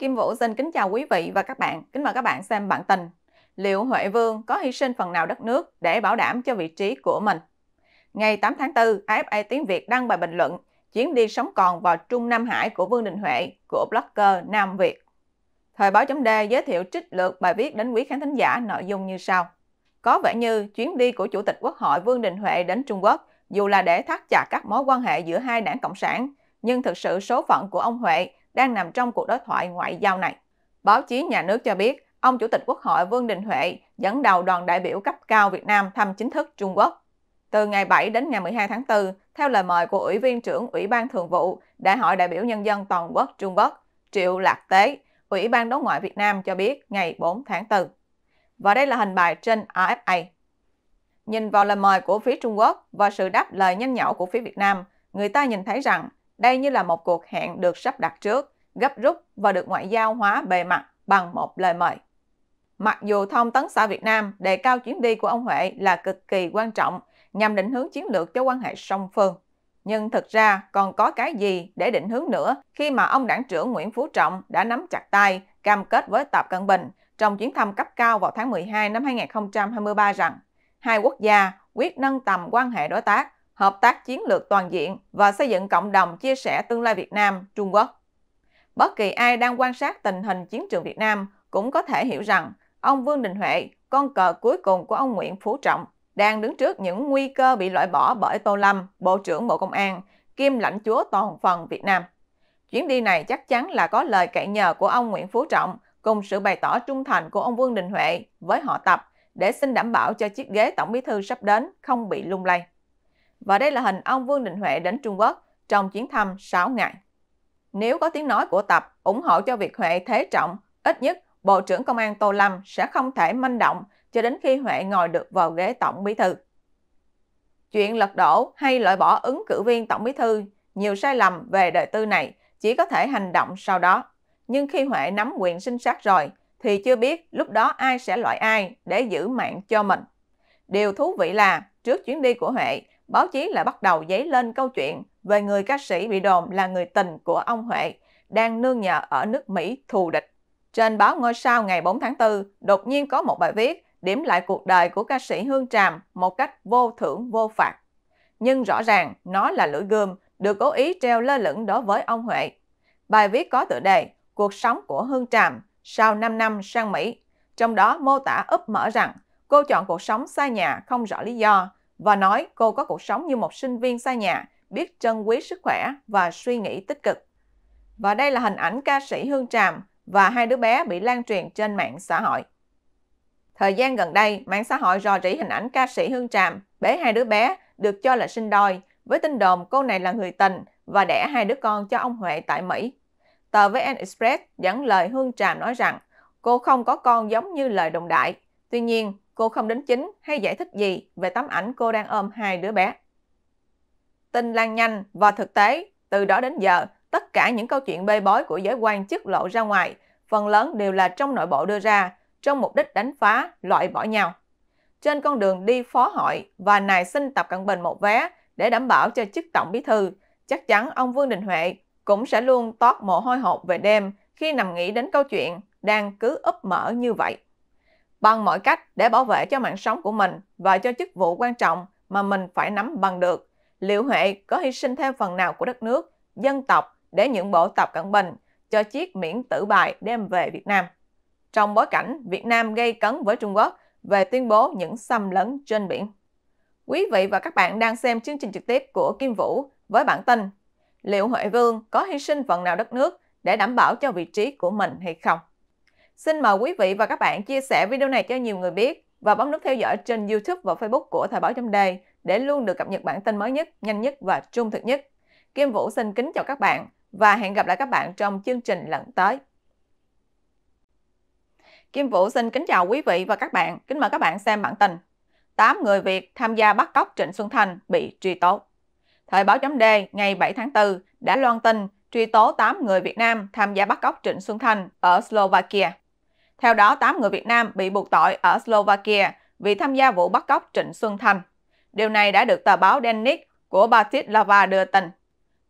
Kim Vũ xin kính chào quý vị và các bạn. Kính mời các bạn xem bản tin. Liệu Huệ Vương có hy sinh phần nào đất nước để bảo đảm cho vị trí của mình? Ngày 8 tháng 4, AFA Tiếng Việt đăng bài bình luận chuyến đi sống còn vào Trung Nam Hải của Vương Đình Huệ của blogger Nam Việt. Thời báo chấm D giới thiệu trích lược bài viết đến quý khán thính giả nội dung như sau. Có vẻ như chuyến đi của Chủ tịch Quốc hội Vương Đình Huệ đến Trung Quốc dù là để thắt chặt các mối quan hệ giữa hai đảng Cộng sản, nhưng thực sự số phận của ông Huệ đang nằm trong cuộc đối thoại ngoại giao này. Báo chí nhà nước cho biết, ông Chủ tịch Quốc hội Vương Đình Huệ dẫn đầu đoàn đại biểu cấp cao Việt Nam thăm chính thức Trung Quốc. Từ ngày 7 đến ngày 12 tháng 4, theo lời mời của Ủy viên trưởng Ủy ban Thường vụ Đại hội đại biểu nhân dân toàn quốc Trung Quốc, Triệu Lạc Tế, Ủy ban Đối ngoại Việt Nam cho biết ngày 4 tháng 4. Và đây là hình bài trên RFA. Nhìn vào lời mời của phía Trung Quốc và sự đáp lời nhanh nhảu của phía Việt Nam, người ta nhìn thấy rằng đây như là một cuộc hẹn được sắp đặt trước, gấp rút và được ngoại giao hóa bề mặt bằng một lời mời. Mặc dù thông tấn xã Việt Nam đề cao chuyến đi của ông Huệ là cực kỳ quan trọng nhằm định hướng chiến lược cho quan hệ song phương, nhưng thực ra còn có cái gì để định hướng nữa khi mà ông đảng trưởng Nguyễn Phú Trọng đã nắm chặt tay cam kết với Tập Cận Bình trong chuyến thăm cấp cao vào tháng 12 năm 2023 rằng hai quốc gia quyết nâng tầm quan hệ đối tác hợp tác chiến lược toàn diện và xây dựng cộng đồng chia sẻ tương lai Việt Nam, Trung Quốc. Bất kỳ ai đang quan sát tình hình chiến trường Việt Nam cũng có thể hiểu rằng ông Vương Đình Huệ, con cờ cuối cùng của ông Nguyễn Phú Trọng, đang đứng trước những nguy cơ bị loại bỏ bởi Tô Lâm, Bộ trưởng Bộ Công an, kiêm lãnh chúa toàn phần Việt Nam. Chuyến đi này chắc chắn là có lời cậy nhờ của ông Nguyễn Phú Trọng cùng sự bày tỏ trung thành của ông Vương Đình Huệ với họ tập để xin đảm bảo cho chiếc ghế tổng bí thư sắp đến không bị lung lay. Và đây là hình ông Vương Đình Huệ đến Trung Quốc trong chuyến thăm 6 ngày. Nếu có tiếng nói của Tập ủng hộ cho việc Huệ thế trọng, ít nhất Bộ trưởng Công an Tô Lâm sẽ không thể manh động cho đến khi Huệ ngồi được vào ghế Tổng Bí Thư. Chuyện lật đổ hay loại bỏ ứng cử viên Tổng Bí Thư, nhiều sai lầm về đời tư này chỉ có thể hành động sau đó. Nhưng khi Huệ nắm quyền sinh sát rồi, thì chưa biết lúc đó ai sẽ loại ai để giữ mạng cho mình. Điều thú vị là trước chuyến đi của Huệ, báo chí lại bắt đầu dấy lên câu chuyện về người ca sĩ bị đồn là người tình của ông Huệ, đang nương nhờ ở nước Mỹ thù địch. Trên báo Ngôi Sao ngày 4 tháng 4, đột nhiên có một bài viết điểm lại cuộc đời của ca sĩ Hương Tràm một cách vô thưởng vô phạt. Nhưng rõ ràng nó là lưỡi gươm được cố ý treo lơ lửng đối với ông Huệ. Bài viết có tựa đề Cuộc sống của Hương Tràm sau 5 năm sang Mỹ, trong đó mô tả ấp mở rằng cô chọn cuộc sống xa nhà không rõ lý do và nói cô có cuộc sống như một sinh viên xa nhà, biết trân quý sức khỏe và suy nghĩ tích cực. Và đây là hình ảnh ca sĩ Hương Tràm và hai đứa bé bị lan truyền trên mạng xã hội. Thời gian gần đây, mạng xã hội rò rỉ hình ảnh ca sĩ Hương Tràm bế hai đứa bé được cho là sinh đôi với tin đồn cô này là người tình và đẻ hai đứa con cho ông Huệ tại Mỹ. Tờ VN Express dẫn lời Hương Tràm nói rằng cô không có con giống như lời đồng đại. Tuy nhiên, cô không đến chính hay giải thích gì về tấm ảnh cô đang ôm hai đứa bé. Tin lan nhanh và thực tế, từ đó đến giờ, tất cả những câu chuyện bê bối của giới quan chức lộ ra ngoài, phần lớn đều là trong nội bộ đưa ra, trong mục đích đánh phá, loại bỏ nhau. Trên con đường đi phó hội và nài xin Tập Cận Bình một vé để đảm bảo cho chức tổng bí thư, chắc chắn ông Vương Đình Huệ cũng sẽ luôn tót mồ hôi hột về đêm khi nằm nghĩ đến câu chuyện đang cứ úp mở như vậy bằng mọi cách để bảo vệ cho mạng sống của mình và cho chức vụ quan trọng mà mình phải nắm bằng được. Liệu Huệ có hy sinh thêm phần nào của đất nước, dân tộc để những bộ Tập Cận Bình cho chiếc miễn tử bài đem về Việt Nam? Trong bối cảnh Việt Nam gây cấn với Trung Quốc về tuyên bố những xâm lấn trên biển. Quý vị và các bạn đang xem chương trình trực tiếp của Kim Vũ với bản tin Liệu Huệ Vương có hy sinh phần nào đất nước để đảm bảo cho vị trí của mình hay không? Xin mời quý vị và các bạn chia sẻ video này cho nhiều người biết và bấm nút theo dõi trên YouTube và Facebook của Thời báo chấm đề để luôn được cập nhật bản tin mới nhất, nhanh nhất và trung thực nhất. Kim Vũ xin kính chào các bạn và hẹn gặp lại các bạn trong chương trình lần tới. Kim Vũ xin kính chào quý vị và các bạn, kính mời các bạn xem bản tin. 8 người Việt tham gia bắt cóc Trịnh Xuân Thành bị truy tố. Thời báo chấm D ngày 7 tháng 4 đã loan tin truy tố 8 người Việt Nam tham gia bắt cóc Trịnh Xuân Thành ở Slovakia. Theo đó, 8 người Việt Nam bị buộc tội ở Slovakia vì tham gia vụ bắt cóc Trịnh Xuân Thanh. Điều này đã được tờ báo Dennis của Bratislava đưa tin.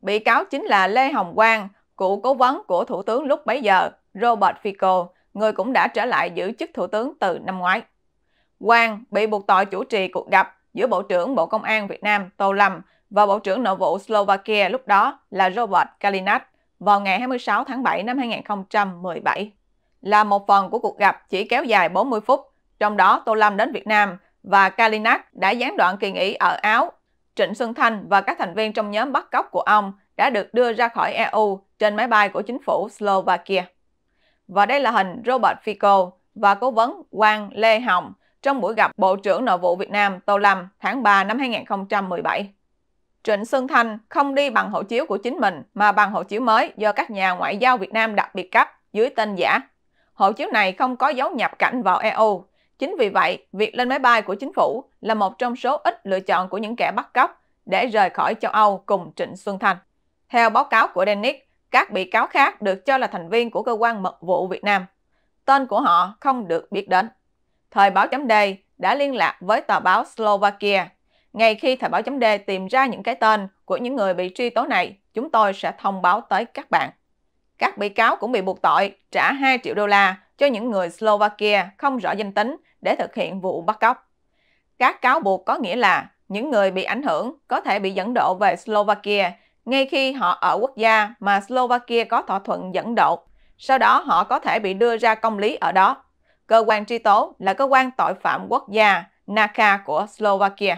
Bị cáo chính là Lê Hồng Quang, cựu cố vấn của Thủ tướng lúc bấy giờ Robert Fico, người cũng đã trở lại giữ chức Thủ tướng từ năm ngoái. Quang bị buộc tội chủ trì cuộc gặp giữa Bộ trưởng Bộ Công an Việt Nam Tô Lâm và Bộ trưởng Nội vụ Slovakia lúc đó là Robert Kalinac vào ngày 26 tháng 7 năm 2017 là một phần của cuộc gặp chỉ kéo dài 40 phút, trong đó Tô Lâm đến Việt Nam và Kalinak đã gián đoạn kỳ nghỉ ở Áo. Trịnh Xuân Thanh và các thành viên trong nhóm bắt cóc của ông đã được đưa ra khỏi EU trên máy bay của chính phủ Slovakia. Và đây là hình Robert Fico và cố vấn Quang Lê Hồng trong buổi gặp Bộ trưởng Nội vụ Việt Nam Tô Lâm tháng 3 năm 2017. Trịnh Xuân Thanh không đi bằng hộ chiếu của chính mình mà bằng hộ chiếu mới do các nhà ngoại giao Việt Nam đặc biệt cấp dưới tên giả hộ chiếu này không có dấu nhập cảnh vào EU. Chính vì vậy, việc lên máy bay của chính phủ là một trong số ít lựa chọn của những kẻ bắt cóc để rời khỏi châu Âu cùng Trịnh Xuân Thanh. Theo báo cáo của Dennis, các bị cáo khác được cho là thành viên của cơ quan mật vụ Việt Nam. Tên của họ không được biết đến. Thời báo chấm D đã liên lạc với tờ báo Slovakia. Ngay khi thời báo chấm D tìm ra những cái tên của những người bị truy tố này, chúng tôi sẽ thông báo tới các bạn. Các bị cáo cũng bị buộc tội trả 2 triệu đô la cho những người Slovakia không rõ danh tính để thực hiện vụ bắt cóc. Các cáo buộc có nghĩa là những người bị ảnh hưởng có thể bị dẫn độ về Slovakia ngay khi họ ở quốc gia mà Slovakia có thỏa thuận dẫn độ. Sau đó họ có thể bị đưa ra công lý ở đó. Cơ quan truy tố là cơ quan tội phạm quốc gia NACA của Slovakia.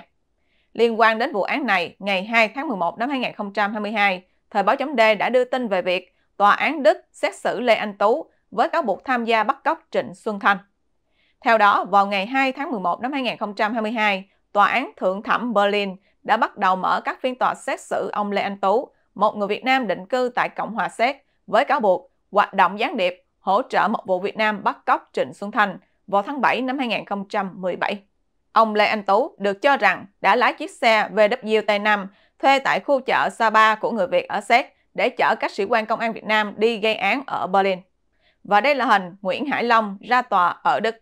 Liên quan đến vụ án này, ngày 2 tháng 11 năm 2022, Thời báo chấm D đã đưa tin về việc Tòa án Đức xét xử Lê Anh Tú với cáo buộc tham gia bắt cóc Trịnh Xuân Thanh. Theo đó, vào ngày 2 tháng 11 năm 2022, Tòa án Thượng thẩm Berlin đã bắt đầu mở các phiên tòa xét xử ông Lê Anh Tú, một người Việt Nam định cư tại Cộng hòa Séc, với cáo buộc hoạt động gián điệp hỗ trợ một vụ Việt Nam bắt cóc Trịnh Xuân Thanh vào tháng 7 năm 2017. Ông Lê Anh Tú được cho rằng đã lái chiếc xe VW T5 thuê tại khu chợ Sa Ba của người Việt ở Séc để chở các sĩ quan công an Việt Nam đi gây án ở Berlin. Và đây là hình Nguyễn Hải Long ra tòa ở Đức.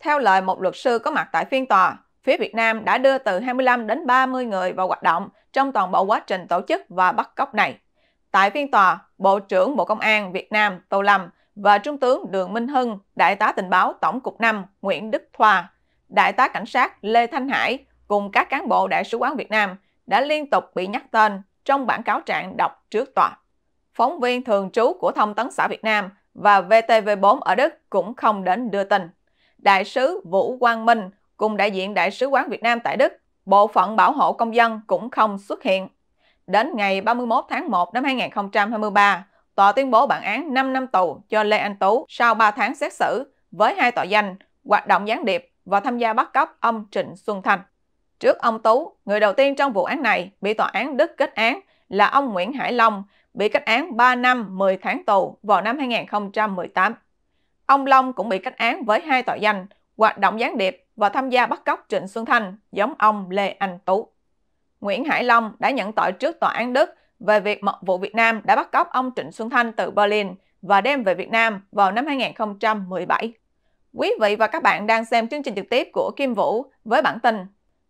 Theo lời một luật sư có mặt tại phiên tòa, phía Việt Nam đã đưa từ 25 đến 30 người vào hoạt động trong toàn bộ quá trình tổ chức và bắt cóc này. Tại phiên tòa, Bộ trưởng Bộ Công an Việt Nam Tô Lâm và Trung tướng Đường Minh Hưng, Đại tá Tình báo Tổng cục 5 Nguyễn Đức Thoa, Đại tá Cảnh sát Lê Thanh Hải cùng các cán bộ Đại sứ quán Việt Nam đã liên tục bị nhắc tên trong bản cáo trạng đọc trước tòa. Phóng viên thường trú của Thông tấn xã Việt Nam và VTV4 ở Đức cũng không đến đưa tin. Đại sứ Vũ Quang Minh cùng đại diện Đại sứ quán Việt Nam tại Đức, bộ phận bảo hộ công dân cũng không xuất hiện. Đến ngày 31 tháng 1 năm 2023, tòa tuyên bố bản án 5 năm tù cho Lê Anh Tú sau 3 tháng xét xử với hai tội danh hoạt động gián điệp và tham gia bắt cóc ông Trịnh Xuân Thành. Trước ông Tú, người đầu tiên trong vụ án này bị tòa án Đức kết án là ông Nguyễn Hải Long, bị kết án 3 năm 10 tháng tù vào năm 2018. Ông Long cũng bị kết án với hai tội danh hoạt động gián điệp và tham gia bắt cóc Trịnh Xuân Thanh giống ông Lê Anh Tú. Nguyễn Hải Long đã nhận tội trước tòa án Đức về việc mật vụ Việt Nam đã bắt cóc ông Trịnh Xuân Thanh từ Berlin và đem về Việt Nam vào năm 2017. Quý vị và các bạn đang xem chương trình trực tiếp của Kim Vũ với bản tin